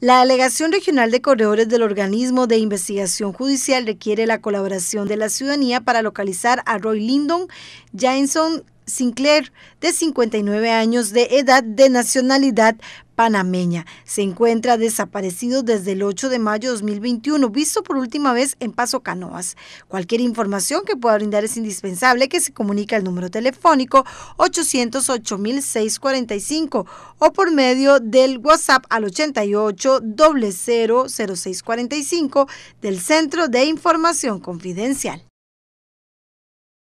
La Delegación Regional de Corredores del Organismo de Investigación Judicial requiere la colaboración de la ciudadanía para localizar a Roy Lindon, Jason Sinclair, de 59 años de edad de nacionalidad panameña. Se encuentra desaparecido desde el 8 de mayo de 2021, visto por última vez en Paso Canoas. Cualquier información que pueda brindar es indispensable que se comunique al número telefónico 808-645 o por medio del WhatsApp al 88 00645 del Centro de Información Confidencial.